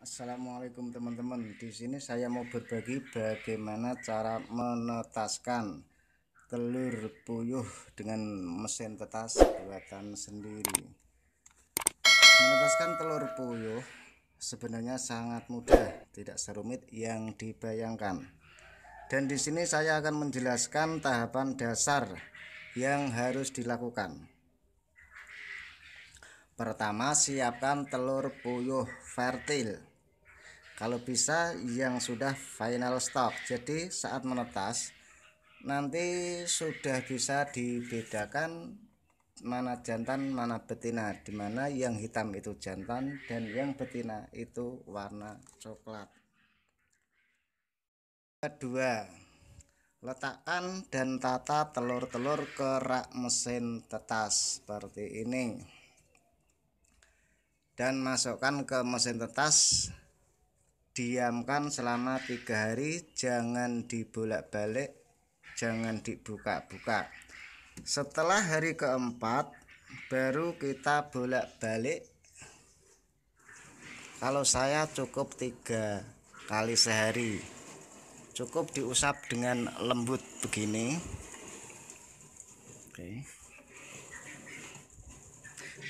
Assalamualaikum teman-teman. Di sini saya mau berbagi bagaimana cara menetaskan telur puyuh dengan mesin tetas buatan sendiri. Menetaskan telur puyuh sebenarnya sangat mudah, tidak serumit yang dibayangkan. Dan di sini saya akan menjelaskan tahapan dasar yang harus dilakukan. Pertama, siapkan telur puyuh fertil kalau bisa yang sudah final stock jadi saat menetas nanti sudah bisa dibedakan mana jantan mana betina dimana yang hitam itu jantan dan yang betina itu warna coklat kedua letakkan dan tata telur-telur ke rak mesin tetas seperti ini dan masukkan ke mesin tetas diamkan selama tiga hari jangan dibolak-balik jangan dibuka-buka setelah hari keempat baru kita bolak-balik kalau saya cukup tiga kali sehari cukup diusap dengan lembut begini oke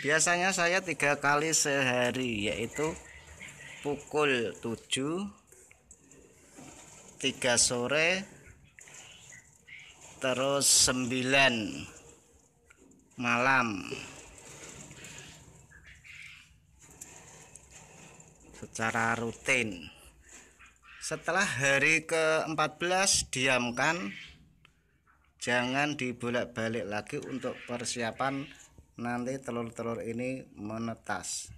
biasanya saya tiga kali sehari yaitu pukul 7 3 sore terus 9 malam secara rutin setelah hari ke-14 diamkan jangan dibolak-balik lagi untuk persiapan nanti telur-telur ini menetas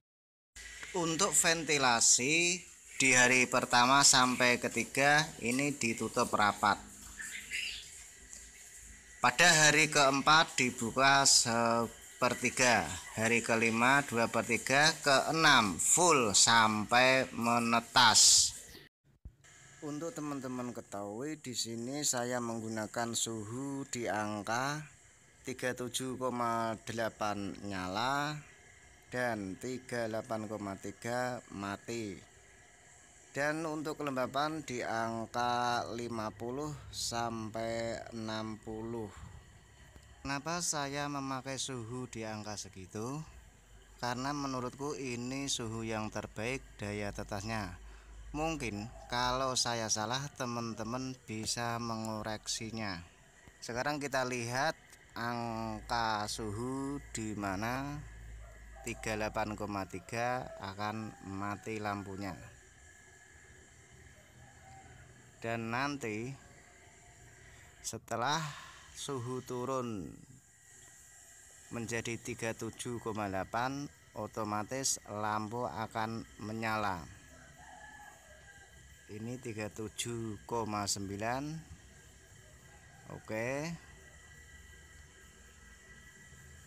untuk ventilasi di hari pertama sampai ketiga ini ditutup rapat pada hari keempat dibuka sepertiga hari kelima dua per tiga keenam full sampai menetas untuk teman-teman ketahui di sini saya menggunakan suhu di angka 37,8 nyala dan 38,3 mati dan untuk kelembapan di angka 50 sampai 60 kenapa saya memakai suhu di angka segitu karena menurutku ini suhu yang terbaik daya tetasnya mungkin kalau saya salah teman-teman bisa mengoreksinya sekarang kita lihat angka suhu di mana 38,3 akan mati lampunya dan nanti setelah suhu turun menjadi 37,8 otomatis lampu akan menyala ini 37,9 oke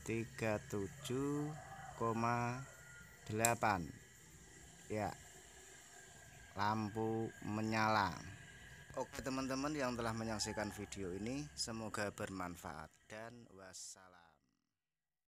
37 ya lampu menyala Oke teman-teman yang telah menyaksikan video ini semoga bermanfaat dan wassalam